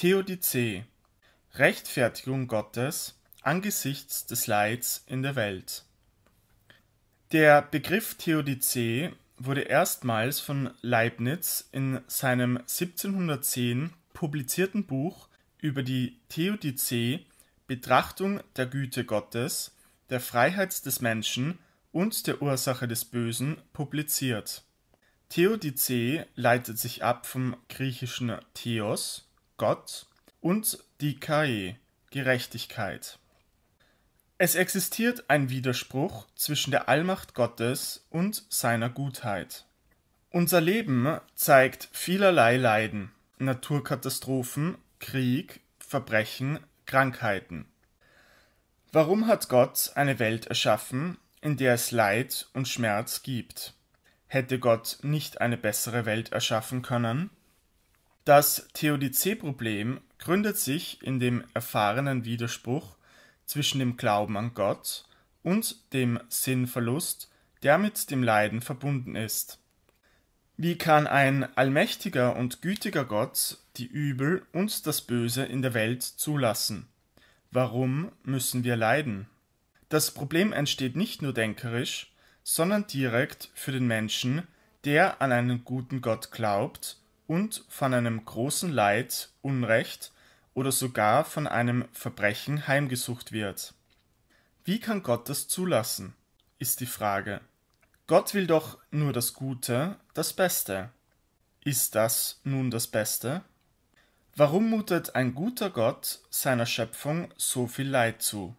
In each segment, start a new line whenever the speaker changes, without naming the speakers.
Theodizee Rechtfertigung Gottes angesichts des Leids in der Welt. Der Begriff Theodizee wurde erstmals von Leibniz in seinem 1710 publizierten Buch über die Theodizee Betrachtung der Güte Gottes, der Freiheit des Menschen und der Ursache des Bösen publiziert. Theodizee leitet sich ab vom griechischen Theos Gott und die Dikai, Gerechtigkeit. Es existiert ein Widerspruch zwischen der Allmacht Gottes und seiner Gutheit. Unser Leben zeigt vielerlei Leiden, Naturkatastrophen, Krieg, Verbrechen, Krankheiten. Warum hat Gott eine Welt erschaffen, in der es Leid und Schmerz gibt? Hätte Gott nicht eine bessere Welt erschaffen können? Das Theodizee-Problem gründet sich in dem erfahrenen Widerspruch zwischen dem Glauben an Gott und dem Sinnverlust, der mit dem Leiden verbunden ist. Wie kann ein allmächtiger und gütiger Gott die Übel und das Böse in der Welt zulassen? Warum müssen wir leiden? Das Problem entsteht nicht nur denkerisch, sondern direkt für den Menschen, der an einen guten Gott glaubt und von einem großen Leid, Unrecht oder sogar von einem Verbrechen heimgesucht wird. Wie kann Gott das zulassen? ist die Frage. Gott will doch nur das Gute, das Beste. Ist das nun das Beste? Warum mutet ein guter Gott seiner Schöpfung so viel Leid zu?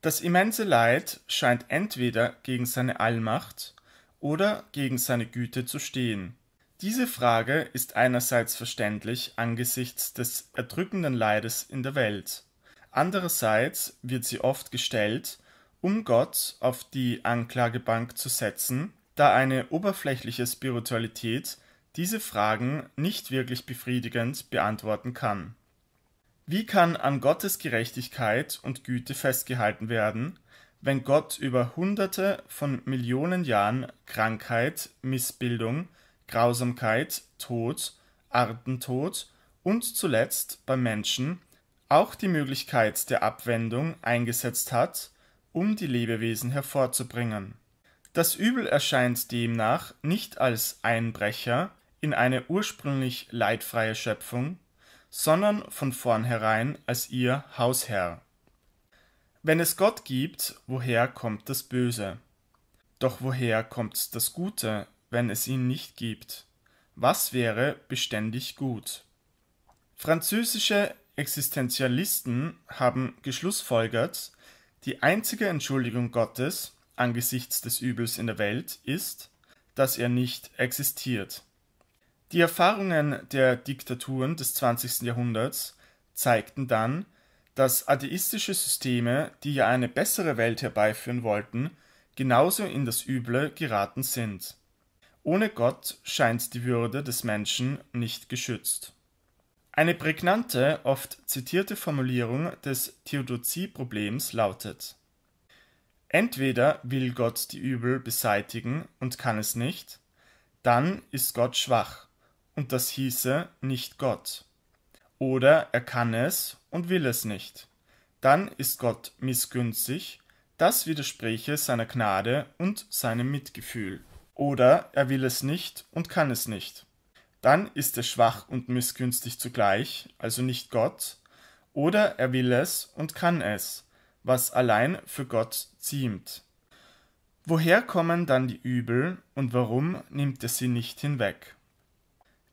Das immense Leid scheint entweder gegen seine Allmacht oder gegen seine Güte zu stehen. Diese Frage ist einerseits verständlich angesichts des erdrückenden Leides in der Welt. Andererseits wird sie oft gestellt, um Gott auf die Anklagebank zu setzen, da eine oberflächliche Spiritualität diese Fragen nicht wirklich befriedigend beantworten kann. Wie kann an Gottes Gerechtigkeit und Güte festgehalten werden, wenn Gott über Hunderte von Millionen Jahren Krankheit, Missbildung Grausamkeit, Tod, Artentod und zuletzt beim Menschen auch die Möglichkeit der Abwendung eingesetzt hat, um die Lebewesen hervorzubringen. Das Übel erscheint demnach nicht als Einbrecher in eine ursprünglich leidfreie Schöpfung, sondern von vornherein als ihr Hausherr. Wenn es Gott gibt, woher kommt das Böse? Doch woher kommt das Gute wenn es ihn nicht gibt? Was wäre beständig gut? Französische Existenzialisten haben geschlussfolgert, die einzige Entschuldigung Gottes angesichts des Übels in der Welt ist, dass er nicht existiert. Die Erfahrungen der Diktaturen des 20. Jahrhunderts zeigten dann, dass atheistische Systeme, die ja eine bessere Welt herbeiführen wollten, genauso in das Üble geraten sind ohne Gott scheint die Würde des Menschen nicht geschützt. Eine prägnante, oft zitierte Formulierung des Theodozie-Problems lautet Entweder will Gott die Übel beseitigen und kann es nicht, dann ist Gott schwach, und das hieße nicht Gott. Oder er kann es und will es nicht, dann ist Gott missgünstig, das widerspräche seiner Gnade und seinem Mitgefühl oder er will es nicht und kann es nicht. Dann ist er schwach und missgünstig zugleich, also nicht Gott, oder er will es und kann es, was allein für Gott ziemt. Woher kommen dann die Übel und warum nimmt er sie nicht hinweg?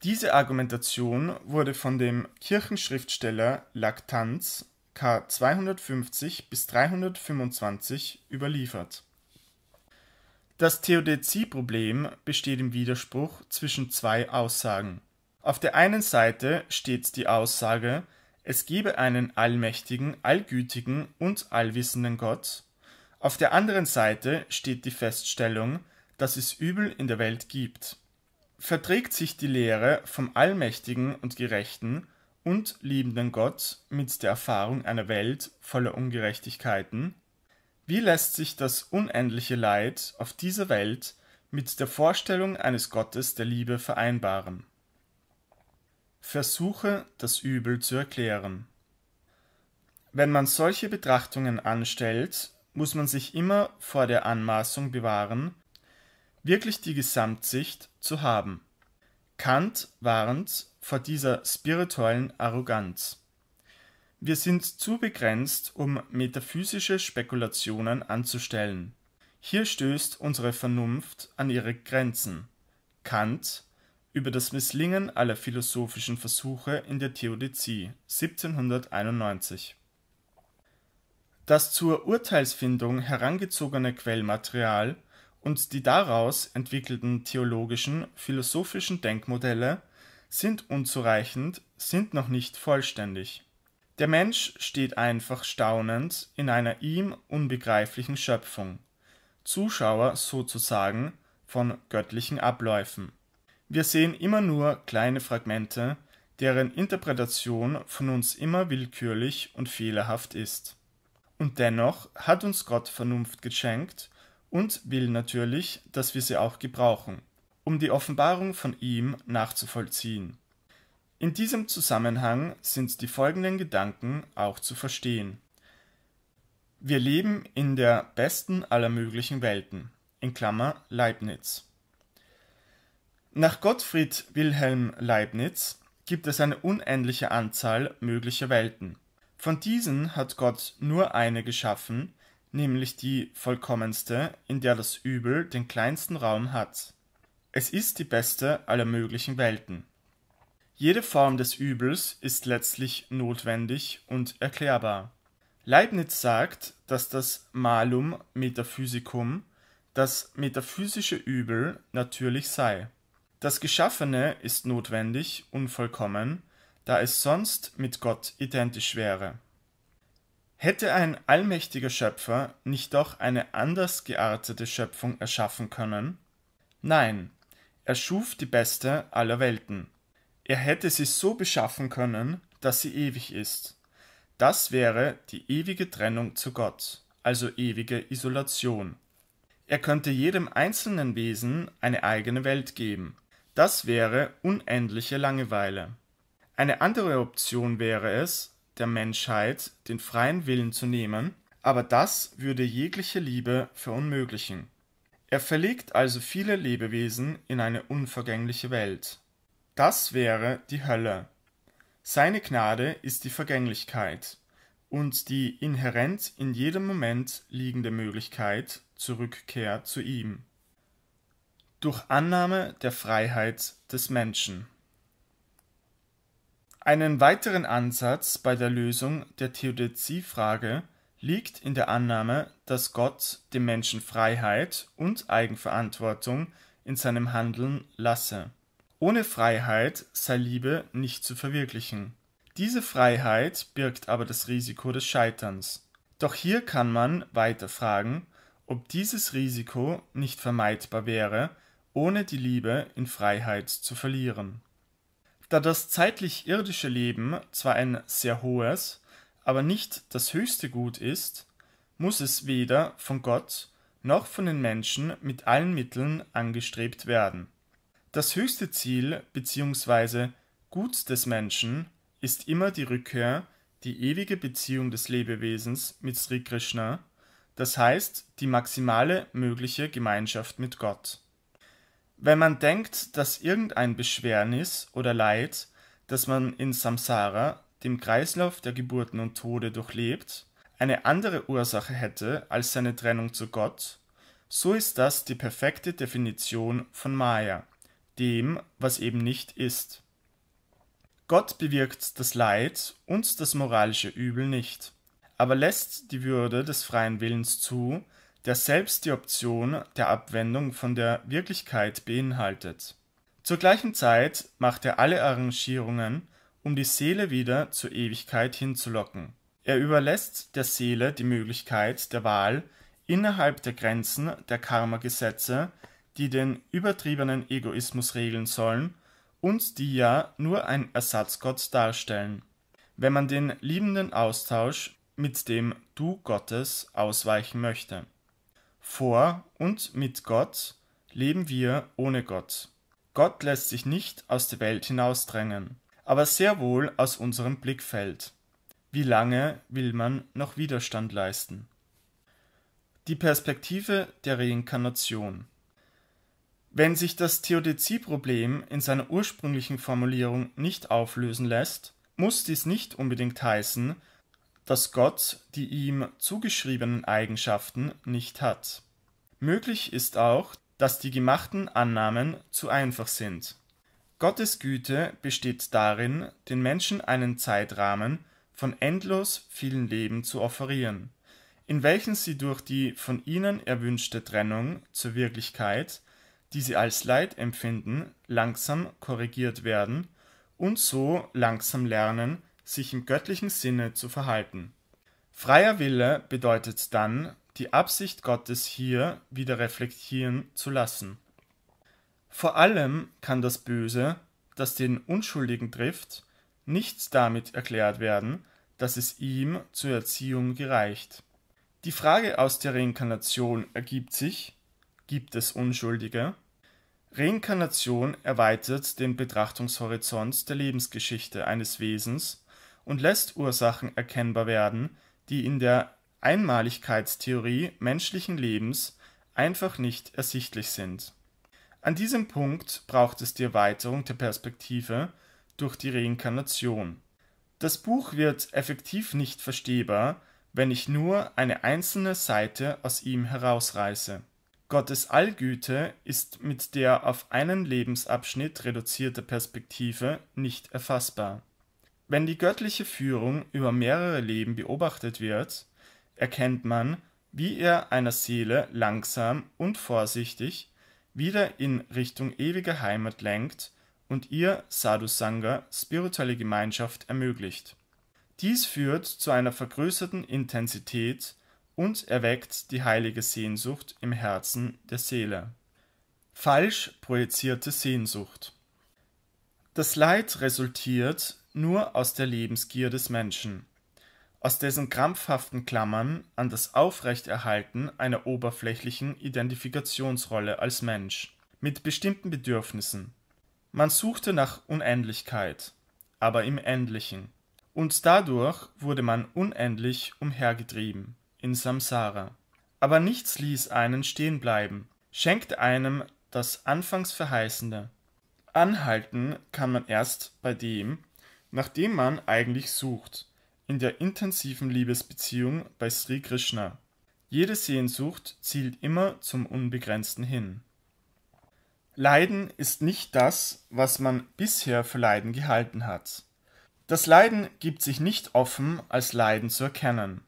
Diese Argumentation wurde von dem Kirchenschriftsteller Lactanz K 250 bis 325 überliefert. Das theodezie problem besteht im Widerspruch zwischen zwei Aussagen. Auf der einen Seite steht die Aussage, es gebe einen allmächtigen, allgütigen und allwissenden Gott, auf der anderen Seite steht die Feststellung, dass es Übel in der Welt gibt. Verträgt sich die Lehre vom allmächtigen und gerechten und liebenden Gott mit der Erfahrung einer Welt voller Ungerechtigkeiten, wie lässt sich das unendliche Leid auf dieser Welt mit der Vorstellung eines Gottes der Liebe vereinbaren? Versuche, das Übel zu erklären. Wenn man solche Betrachtungen anstellt, muss man sich immer vor der Anmaßung bewahren, wirklich die Gesamtsicht zu haben. Kant warnt vor dieser spirituellen Arroganz. Wir sind zu begrenzt, um metaphysische Spekulationen anzustellen. Hier stößt unsere Vernunft an ihre Grenzen. Kant über das Misslingen aller philosophischen Versuche in der Theodizee 1791. Das zur Urteilsfindung herangezogene Quellmaterial und die daraus entwickelten theologischen, philosophischen Denkmodelle sind unzureichend, sind noch nicht vollständig. Der Mensch steht einfach staunend in einer ihm unbegreiflichen Schöpfung, Zuschauer sozusagen von göttlichen Abläufen. Wir sehen immer nur kleine Fragmente, deren Interpretation von uns immer willkürlich und fehlerhaft ist. Und dennoch hat uns Gott Vernunft geschenkt und will natürlich, dass wir sie auch gebrauchen, um die Offenbarung von ihm nachzuvollziehen. In diesem Zusammenhang sind die folgenden Gedanken auch zu verstehen. Wir leben in der besten aller möglichen Welten (Leibniz). Nach Gottfried Wilhelm Leibniz gibt es eine unendliche Anzahl möglicher Welten. Von diesen hat Gott nur eine geschaffen, nämlich die vollkommenste, in der das Übel den kleinsten Raum hat. Es ist die beste aller möglichen Welten jede Form des Übels ist letztlich notwendig und erklärbar. Leibniz sagt, dass das malum metaphysicum, das metaphysische Übel, natürlich sei. Das Geschaffene ist notwendig, unvollkommen, da es sonst mit Gott identisch wäre. Hätte ein allmächtiger Schöpfer nicht doch eine anders geartete Schöpfung erschaffen können? Nein, er schuf die beste aller Welten. Er hätte sie so beschaffen können, dass sie ewig ist. Das wäre die ewige Trennung zu Gott, also ewige Isolation. Er könnte jedem einzelnen Wesen eine eigene Welt geben. Das wäre unendliche Langeweile. Eine andere Option wäre es, der Menschheit den freien Willen zu nehmen, aber das würde jegliche Liebe verunmöglichen. Er verlegt also viele Lebewesen in eine unvergängliche Welt das wäre die Hölle. Seine Gnade ist die Vergänglichkeit und die inhärent in jedem Moment liegende Möglichkeit zur Rückkehr zu ihm. Durch Annahme der Freiheit des Menschen. Einen weiteren Ansatz bei der Lösung der Theodizee-Frage liegt in der Annahme, dass Gott dem Menschen Freiheit und Eigenverantwortung in seinem Handeln lasse ohne Freiheit sei Liebe nicht zu verwirklichen. Diese Freiheit birgt aber das Risiko des Scheiterns. Doch hier kann man weiter fragen, ob dieses Risiko nicht vermeidbar wäre, ohne die Liebe in Freiheit zu verlieren. Da das zeitlich irdische Leben zwar ein sehr hohes, aber nicht das höchste Gut ist, muss es weder von Gott noch von den Menschen mit allen Mitteln angestrebt werden. Das höchste Ziel bzw. Gut des Menschen ist immer die Rückkehr, die ewige Beziehung des Lebewesens mit Sri Krishna, das heißt die maximale mögliche Gemeinschaft mit Gott. Wenn man denkt, dass irgendein Beschwernis oder Leid, das man in Samsara, dem Kreislauf der Geburten und Tode durchlebt, eine andere Ursache hätte als seine Trennung zu Gott, so ist das die perfekte Definition von Maya dem, was eben nicht ist. Gott bewirkt das Leid und das moralische Übel nicht, aber lässt die Würde des freien Willens zu, der selbst die Option der Abwendung von der Wirklichkeit beinhaltet. Zur gleichen Zeit macht er alle Arrangierungen, um die Seele wieder zur Ewigkeit hinzulocken. Er überlässt der Seele die Möglichkeit der Wahl innerhalb der Grenzen der Karma-Gesetze, die den übertriebenen Egoismus regeln sollen und die ja nur ein Ersatzgott darstellen. Wenn man den liebenden Austausch mit dem Du Gottes ausweichen möchte. Vor und mit Gott leben wir ohne Gott. Gott lässt sich nicht aus der Welt hinausdrängen, aber sehr wohl aus unserem Blickfeld. Wie lange will man noch Widerstand leisten? Die Perspektive der Reinkarnation wenn sich das Theodizee-Problem in seiner ursprünglichen Formulierung nicht auflösen lässt, muss dies nicht unbedingt heißen, dass Gott die ihm zugeschriebenen Eigenschaften nicht hat. Möglich ist auch, dass die gemachten Annahmen zu einfach sind. Gottes Güte besteht darin, den Menschen einen Zeitrahmen von endlos vielen Leben zu offerieren, in welchen sie durch die von ihnen erwünschte Trennung zur Wirklichkeit die sie als Leid empfinden, langsam korrigiert werden und so langsam lernen, sich im göttlichen Sinne zu verhalten. Freier Wille bedeutet dann, die Absicht Gottes hier wieder reflektieren zu lassen. Vor allem kann das Böse, das den Unschuldigen trifft, nicht damit erklärt werden, dass es ihm zur Erziehung gereicht. Die Frage aus der Reinkarnation ergibt sich, gibt es Unschuldige? Reinkarnation erweitert den Betrachtungshorizont der Lebensgeschichte eines Wesens und lässt Ursachen erkennbar werden, die in der Einmaligkeitstheorie menschlichen Lebens einfach nicht ersichtlich sind. An diesem Punkt braucht es die Erweiterung der Perspektive durch die Reinkarnation. Das Buch wird effektiv nicht verstehbar, wenn ich nur eine einzelne Seite aus ihm herausreiße. Gottes Allgüte ist mit der auf einen Lebensabschnitt reduzierte Perspektive nicht erfassbar. Wenn die göttliche Führung über mehrere Leben beobachtet wird, erkennt man, wie er einer Seele langsam und vorsichtig wieder in Richtung ewiger Heimat lenkt und ihr Sadhusanga spirituelle Gemeinschaft ermöglicht. Dies führt zu einer vergrößerten Intensität und erweckt die heilige Sehnsucht im Herzen der Seele. Falsch projizierte Sehnsucht. Das Leid resultiert nur aus der Lebensgier des Menschen, aus dessen krampfhaften Klammern an das Aufrechterhalten einer oberflächlichen Identifikationsrolle als Mensch mit bestimmten Bedürfnissen. Man suchte nach Unendlichkeit, aber im Endlichen, und dadurch wurde man unendlich umhergetrieben in Samsara. Aber nichts ließ einen stehen bleiben, schenkt einem das anfangs Verheißende. Anhalten kann man erst bei dem, nach dem man eigentlich sucht, in der intensiven Liebesbeziehung bei Sri Krishna. Jede Sehnsucht zielt immer zum Unbegrenzten hin. Leiden ist nicht das, was man bisher für Leiden gehalten hat. Das Leiden gibt sich nicht offen als Leiden zu erkennen.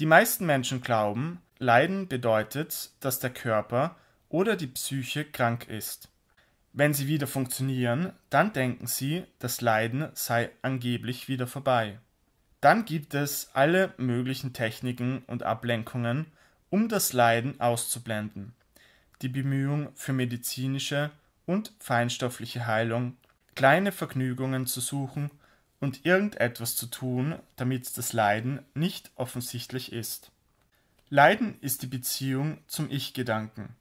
Die meisten Menschen glauben, Leiden bedeutet, dass der Körper oder die Psyche krank ist. Wenn sie wieder funktionieren, dann denken sie, das Leiden sei angeblich wieder vorbei. Dann gibt es alle möglichen Techniken und Ablenkungen, um das Leiden auszublenden. Die Bemühung für medizinische und feinstoffliche Heilung, kleine Vergnügungen zu suchen und irgendetwas zu tun, damit das Leiden nicht offensichtlich ist. Leiden ist die Beziehung zum Ich-Gedanken.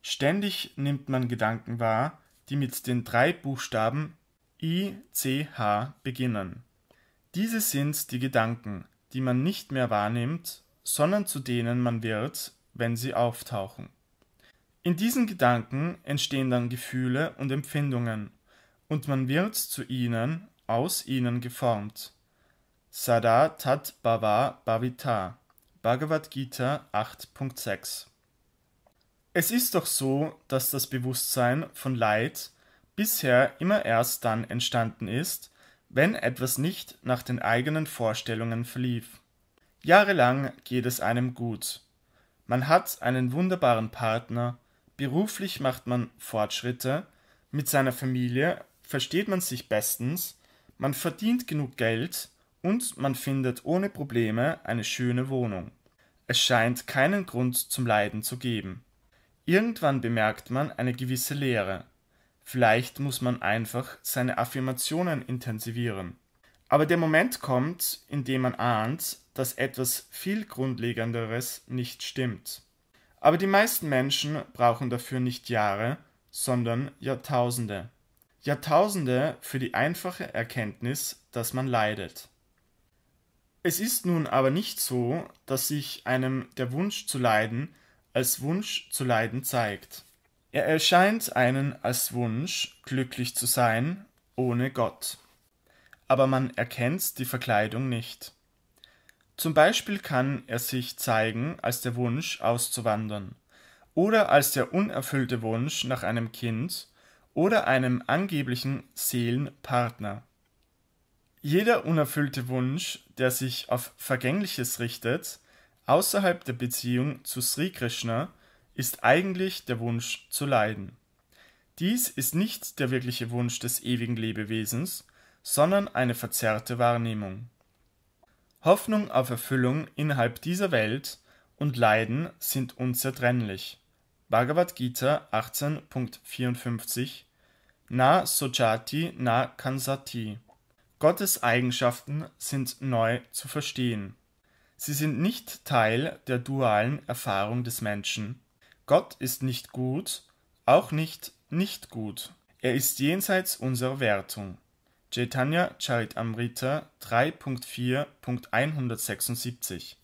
Ständig nimmt man Gedanken wahr, die mit den drei Buchstaben I, C, H beginnen. Diese sind die Gedanken, die man nicht mehr wahrnimmt, sondern zu denen man wird, wenn sie auftauchen. In diesen Gedanken entstehen dann Gefühle und Empfindungen, und man wird zu ihnen, aus ihnen geformt. Sada Tat Bhava Bhavita Bhagavad Gita 8.6 Es ist doch so, dass das Bewusstsein von Leid bisher immer erst dann entstanden ist, wenn etwas nicht nach den eigenen Vorstellungen verlief. Jahrelang geht es einem gut. Man hat einen wunderbaren Partner, beruflich macht man Fortschritte, mit seiner Familie versteht man sich bestens, man verdient genug Geld und man findet ohne Probleme eine schöne Wohnung. Es scheint keinen Grund zum Leiden zu geben. Irgendwann bemerkt man eine gewisse Leere. Vielleicht muss man einfach seine Affirmationen intensivieren. Aber der Moment kommt, in dem man ahnt, dass etwas viel Grundlegenderes nicht stimmt. Aber die meisten Menschen brauchen dafür nicht Jahre, sondern Jahrtausende. Jahrtausende für die einfache Erkenntnis, dass man leidet. Es ist nun aber nicht so, dass sich einem der Wunsch zu leiden als Wunsch zu leiden zeigt. Er erscheint einen als Wunsch, glücklich zu sein, ohne Gott. Aber man erkennt die Verkleidung nicht. Zum Beispiel kann er sich zeigen als der Wunsch auszuwandern oder als der unerfüllte Wunsch nach einem Kind oder einem angeblichen Seelenpartner. Jeder unerfüllte Wunsch, der sich auf Vergängliches richtet, außerhalb der Beziehung zu Sri Krishna, ist eigentlich der Wunsch zu leiden. Dies ist nicht der wirkliche Wunsch des ewigen Lebewesens, sondern eine verzerrte Wahrnehmung. Hoffnung auf Erfüllung innerhalb dieser Welt und Leiden sind unzertrennlich. Bhagavad Gita 18.54 Na Sojati Na Kansati Gottes Eigenschaften sind neu zu verstehen. Sie sind nicht Teil der dualen Erfahrung des Menschen. Gott ist nicht gut, auch nicht nicht gut. Er ist jenseits unserer Wertung. Chaitanya Charitamrita 3.4.176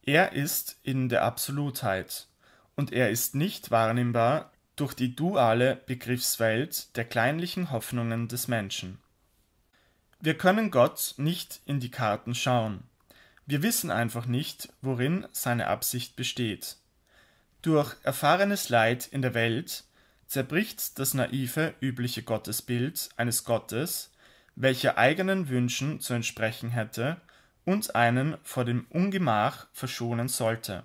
Er ist in der Absolutheit und er ist nicht wahrnehmbar durch die duale Begriffswelt der kleinlichen Hoffnungen des Menschen. Wir können Gott nicht in die Karten schauen. Wir wissen einfach nicht, worin seine Absicht besteht. Durch erfahrenes Leid in der Welt zerbricht das naive, übliche Gottesbild eines Gottes, welcher eigenen Wünschen zu entsprechen hätte und einen vor dem Ungemach verschonen sollte.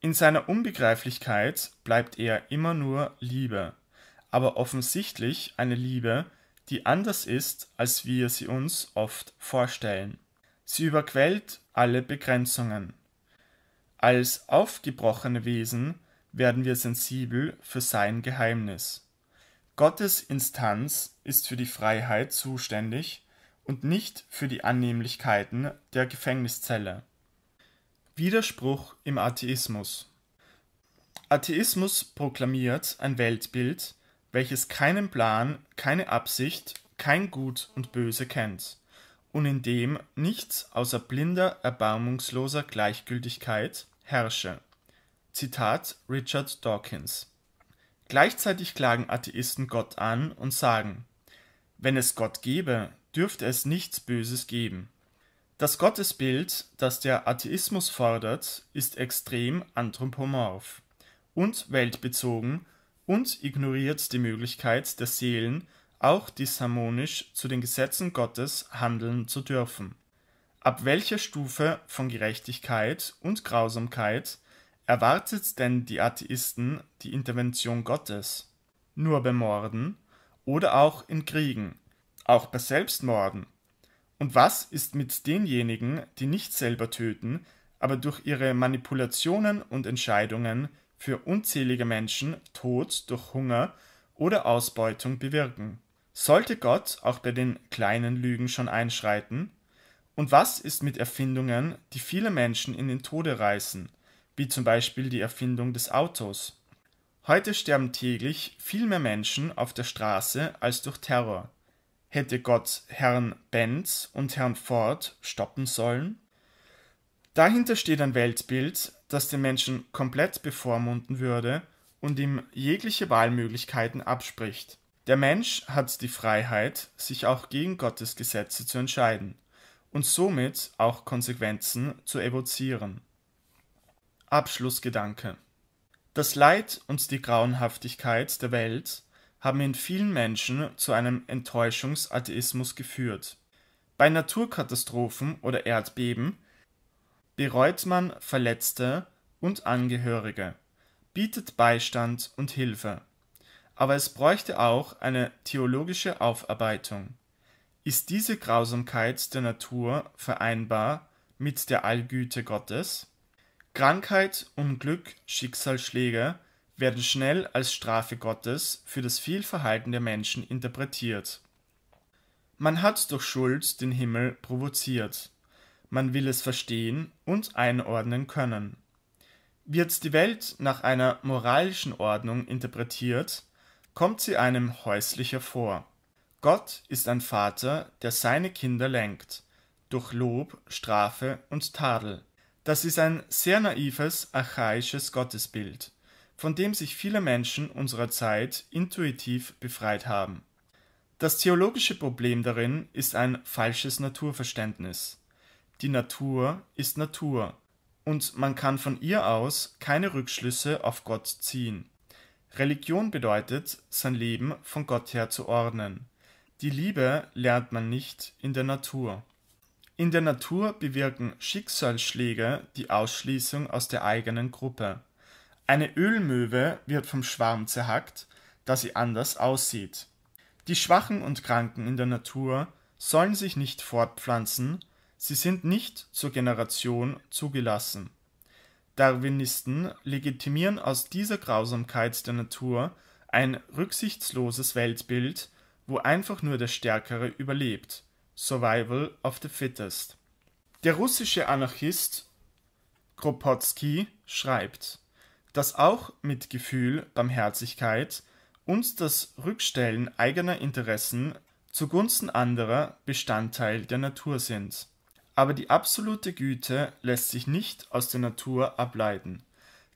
In seiner Unbegreiflichkeit bleibt er immer nur Liebe, aber offensichtlich eine Liebe, die anders ist, als wir sie uns oft vorstellen. Sie überquellt alle Begrenzungen. Als aufgebrochene Wesen werden wir sensibel für sein Geheimnis. Gottes Instanz ist für die Freiheit zuständig und nicht für die Annehmlichkeiten der Gefängniszelle. Widerspruch im Atheismus Atheismus proklamiert ein Weltbild, welches keinen Plan, keine Absicht, kein Gut und Böse kennt und in dem nichts außer blinder, erbarmungsloser Gleichgültigkeit herrsche. Zitat Richard Dawkins Gleichzeitig klagen Atheisten Gott an und sagen, wenn es Gott gäbe, dürfte es nichts Böses geben. Das Gottesbild, das der Atheismus fordert, ist extrem anthropomorph und weltbezogen und ignoriert die Möglichkeit der Seelen, auch disharmonisch zu den Gesetzen Gottes handeln zu dürfen. Ab welcher Stufe von Gerechtigkeit und Grausamkeit erwartet denn die Atheisten die Intervention Gottes? Nur bei Morden oder auch in Kriegen, auch bei Selbstmorden und was ist mit denjenigen, die nicht selber töten, aber durch ihre Manipulationen und Entscheidungen für unzählige Menschen Tod durch Hunger oder Ausbeutung bewirken? Sollte Gott auch bei den kleinen Lügen schon einschreiten? Und was ist mit Erfindungen, die viele Menschen in den Tode reißen, wie zum Beispiel die Erfindung des Autos? Heute sterben täglich viel mehr Menschen auf der Straße als durch Terror hätte Gott Herrn Benz und Herrn Ford stoppen sollen? Dahinter steht ein Weltbild, das den Menschen komplett bevormunden würde und ihm jegliche Wahlmöglichkeiten abspricht. Der Mensch hat die Freiheit, sich auch gegen Gottes Gesetze zu entscheiden und somit auch Konsequenzen zu evozieren. Abschlussgedanke Das Leid und die Grauenhaftigkeit der Welt haben in vielen Menschen zu einem Enttäuschungs-Atheismus geführt. Bei Naturkatastrophen oder Erdbeben bereut man Verletzte und Angehörige, bietet Beistand und Hilfe. Aber es bräuchte auch eine theologische Aufarbeitung. Ist diese Grausamkeit der Natur vereinbar mit der Allgüte Gottes? Krankheit, Unglück, Schicksalsschläge werden schnell als Strafe Gottes für das Fehlverhalten der Menschen interpretiert. Man hat durch Schuld den Himmel provoziert. Man will es verstehen und einordnen können. Wird die Welt nach einer moralischen Ordnung interpretiert, kommt sie einem häuslicher vor. Gott ist ein Vater, der seine Kinder lenkt, durch Lob, Strafe und Tadel. Das ist ein sehr naives, archaisches Gottesbild von dem sich viele Menschen unserer Zeit intuitiv befreit haben. Das theologische Problem darin ist ein falsches Naturverständnis. Die Natur ist Natur, und man kann von ihr aus keine Rückschlüsse auf Gott ziehen. Religion bedeutet, sein Leben von Gott her zu ordnen. Die Liebe lernt man nicht in der Natur. In der Natur bewirken Schicksalsschläge die Ausschließung aus der eigenen Gruppe. Eine Ölmöwe wird vom Schwarm zerhackt, da sie anders aussieht. Die Schwachen und Kranken in der Natur sollen sich nicht fortpflanzen, sie sind nicht zur Generation zugelassen. Darwinisten legitimieren aus dieser Grausamkeit der Natur ein rücksichtsloses Weltbild, wo einfach nur der Stärkere überlebt. Survival of the Fittest. Der russische Anarchist Kropotsky schreibt dass auch Mitgefühl, Barmherzigkeit und das Rückstellen eigener Interessen zugunsten anderer Bestandteil der Natur sind. Aber die absolute Güte lässt sich nicht aus der Natur ableiten,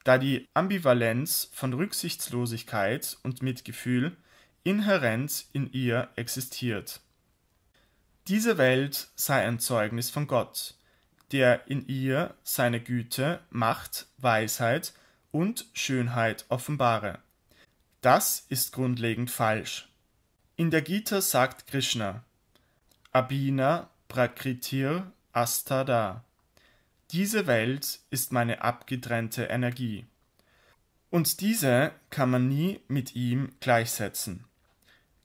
da die Ambivalenz von Rücksichtslosigkeit und Mitgefühl inhärent in ihr existiert. Diese Welt sei ein Zeugnis von Gott, der in ihr seine Güte, Macht, Weisheit und Schönheit offenbare. Das ist grundlegend falsch. In der Gita sagt Krishna Abhina Prakritir Astada. Diese Welt ist meine abgetrennte Energie. Und diese kann man nie mit ihm gleichsetzen.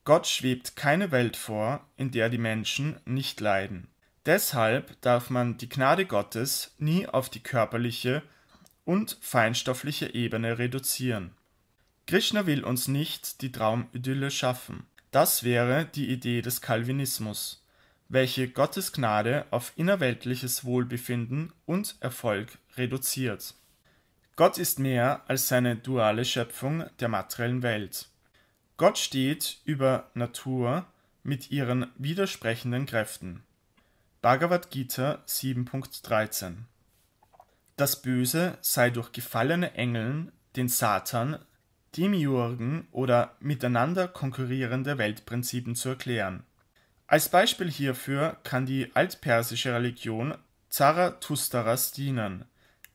Gott schwebt keine Welt vor, in der die Menschen nicht leiden. Deshalb darf man die Gnade Gottes nie auf die körperliche und feinstoffliche Ebene reduzieren. Krishna will uns nicht die Traumidylle schaffen. Das wäre die Idee des Calvinismus, welche Gottes Gnade auf innerweltliches Wohlbefinden und Erfolg reduziert. Gott ist mehr als seine duale Schöpfung der materiellen Welt. Gott steht über Natur mit ihren widersprechenden Kräften. Bhagavad Gita 7.13 das Böse sei durch gefallene Engeln, den Satan, Demiurgen oder miteinander konkurrierende Weltprinzipien zu erklären. Als Beispiel hierfür kann die altpersische Religion Zarathustras dienen,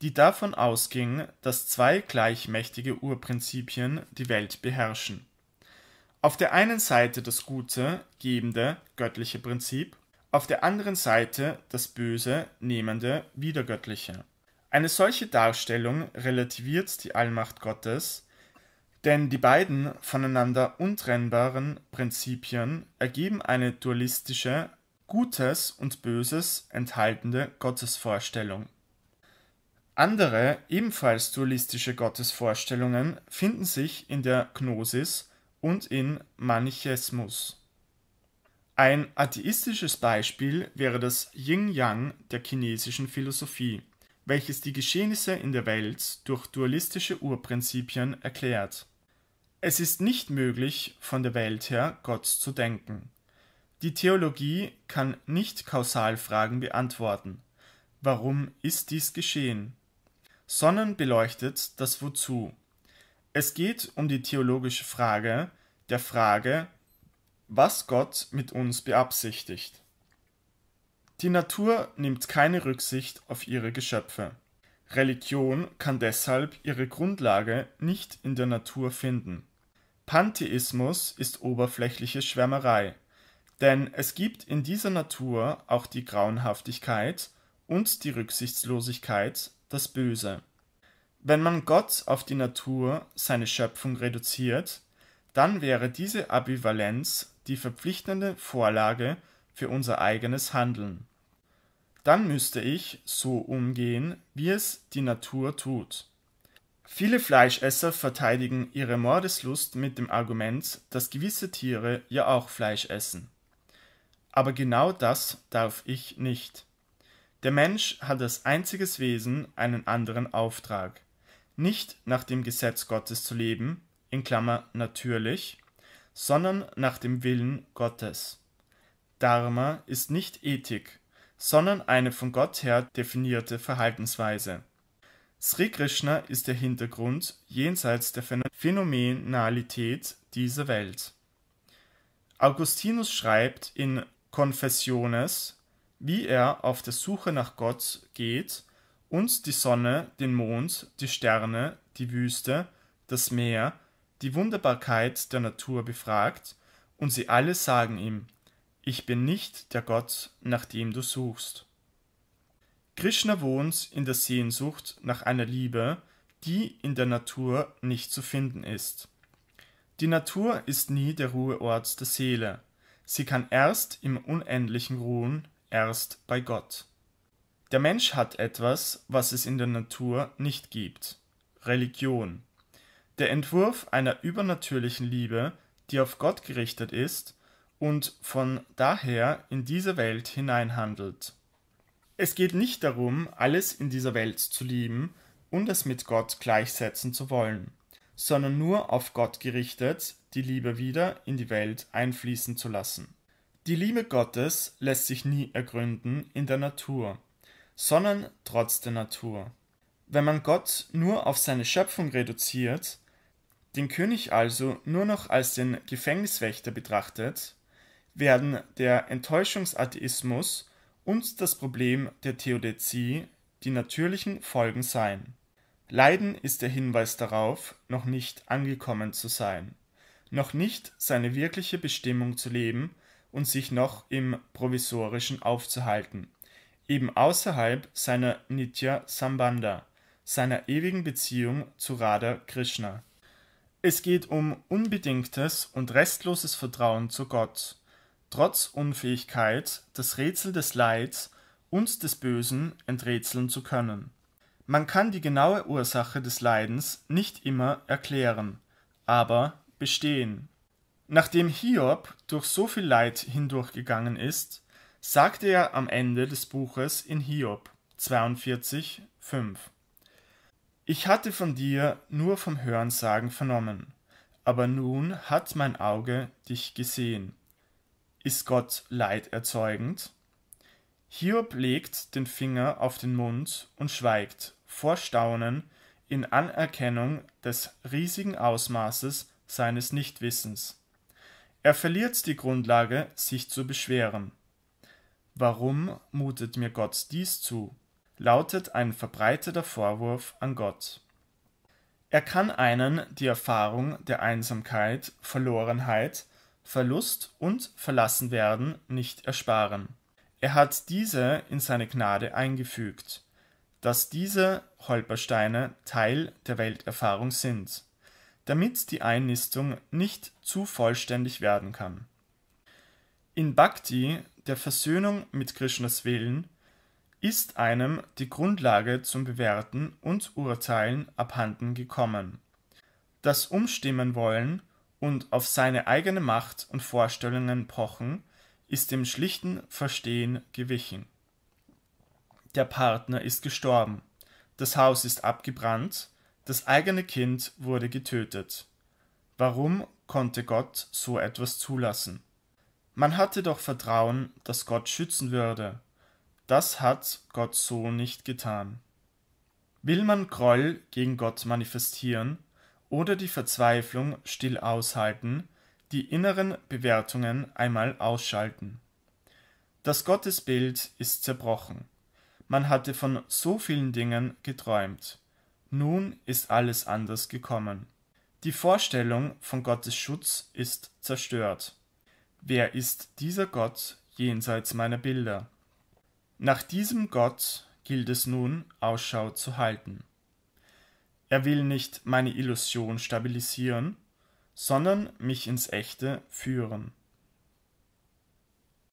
die davon ausging, dass zwei gleichmächtige Urprinzipien die Welt beherrschen. Auf der einen Seite das gute, gebende, göttliche Prinzip, auf der anderen Seite das böse, nehmende, widergöttliche eine solche Darstellung relativiert die Allmacht Gottes, denn die beiden voneinander untrennbaren Prinzipien ergeben eine dualistische, Gutes und Böses enthaltende Gottesvorstellung. Andere, ebenfalls dualistische Gottesvorstellungen finden sich in der Gnosis und in Manichäismus. Ein atheistisches Beispiel wäre das Yin-Yang der chinesischen Philosophie welches die Geschehnisse in der Welt durch dualistische Urprinzipien erklärt. Es ist nicht möglich, von der Welt her Gott zu denken. Die Theologie kann nicht Kausalfragen beantworten. Warum ist dies geschehen? Sondern beleuchtet das Wozu. Es geht um die theologische Frage, der Frage, was Gott mit uns beabsichtigt. Die Natur nimmt keine Rücksicht auf ihre Geschöpfe. Religion kann deshalb ihre Grundlage nicht in der Natur finden. Pantheismus ist oberflächliche Schwärmerei, denn es gibt in dieser Natur auch die Grauenhaftigkeit und die Rücksichtslosigkeit, das Böse. Wenn man Gott auf die Natur, seine Schöpfung reduziert, dann wäre diese Abivalenz die verpflichtende Vorlage für unser eigenes Handeln dann müsste ich so umgehen, wie es die Natur tut. Viele Fleischesser verteidigen ihre Mordeslust mit dem Argument, dass gewisse Tiere ja auch Fleisch essen. Aber genau das darf ich nicht. Der Mensch hat als einziges Wesen einen anderen Auftrag, nicht nach dem Gesetz Gottes zu leben, in Klammer natürlich, sondern nach dem Willen Gottes. Dharma ist nicht Ethik, sondern eine von Gott her definierte Verhaltensweise. Sri Krishna ist der Hintergrund jenseits der Phänomenalität dieser Welt. Augustinus schreibt in Confessiones, wie er auf der Suche nach Gott geht und die Sonne, den Mond, die Sterne, die Wüste, das Meer, die Wunderbarkeit der Natur befragt, und sie alle sagen ihm, ich bin nicht der Gott, nach dem du suchst. Krishna wohnt in der Sehnsucht nach einer Liebe, die in der Natur nicht zu finden ist. Die Natur ist nie der Ruheort der Seele. Sie kann erst im Unendlichen ruhen, erst bei Gott. Der Mensch hat etwas, was es in der Natur nicht gibt. Religion. Der Entwurf einer übernatürlichen Liebe, die auf Gott gerichtet ist, und von daher in diese Welt hineinhandelt. Es geht nicht darum, alles in dieser Welt zu lieben und es mit Gott gleichsetzen zu wollen, sondern nur auf Gott gerichtet, die Liebe wieder in die Welt einfließen zu lassen. Die Liebe Gottes lässt sich nie ergründen in der Natur, sondern trotz der Natur. Wenn man Gott nur auf seine Schöpfung reduziert, den König also nur noch als den Gefängniswächter betrachtet, werden der Enttäuschungsatheismus und das Problem der Theodizee die natürlichen Folgen sein. Leiden ist der Hinweis darauf, noch nicht angekommen zu sein, noch nicht seine wirkliche Bestimmung zu leben und sich noch im Provisorischen aufzuhalten, eben außerhalb seiner Nitya Sambandha, seiner ewigen Beziehung zu Radha Krishna. Es geht um unbedingtes und restloses Vertrauen zu Gott trotz Unfähigkeit, das Rätsel des Leids und des Bösen enträtseln zu können. Man kann die genaue Ursache des Leidens nicht immer erklären, aber bestehen. Nachdem Hiob durch so viel Leid hindurchgegangen ist, sagte er am Ende des Buches in Hiob 42, 5 Ich hatte von dir nur vom Hörensagen vernommen, aber nun hat mein Auge dich gesehen ist Gott leiderzeugend? Hiob legt den Finger auf den Mund und schweigt vor Staunen in Anerkennung des riesigen Ausmaßes seines Nichtwissens. Er verliert die Grundlage, sich zu beschweren. Warum mutet mir Gott dies zu? lautet ein verbreiteter Vorwurf an Gott. Er kann einen die Erfahrung der Einsamkeit, Verlorenheit, Verlust und Verlassenwerden nicht ersparen. Er hat diese in seine Gnade eingefügt, dass diese Holpersteine Teil der Welterfahrung sind, damit die Einnistung nicht zu vollständig werden kann. In Bhakti, der Versöhnung mit Krishnas Willen, ist einem die Grundlage zum Bewerten und Urteilen abhanden gekommen. Das Umstimmen wollen und auf seine eigene Macht und Vorstellungen pochen, ist dem schlichten Verstehen gewichen. Der Partner ist gestorben, das Haus ist abgebrannt, das eigene Kind wurde getötet. Warum konnte Gott so etwas zulassen? Man hatte doch Vertrauen, dass Gott schützen würde. Das hat Gott so nicht getan. Will man Groll gegen Gott manifestieren, oder die Verzweiflung still aushalten, die inneren Bewertungen einmal ausschalten. Das Gottesbild ist zerbrochen. Man hatte von so vielen Dingen geträumt. Nun ist alles anders gekommen. Die Vorstellung von Gottes Schutz ist zerstört. Wer ist dieser Gott jenseits meiner Bilder? Nach diesem Gott gilt es nun Ausschau zu halten. Er will nicht meine Illusion stabilisieren, sondern mich ins Echte führen.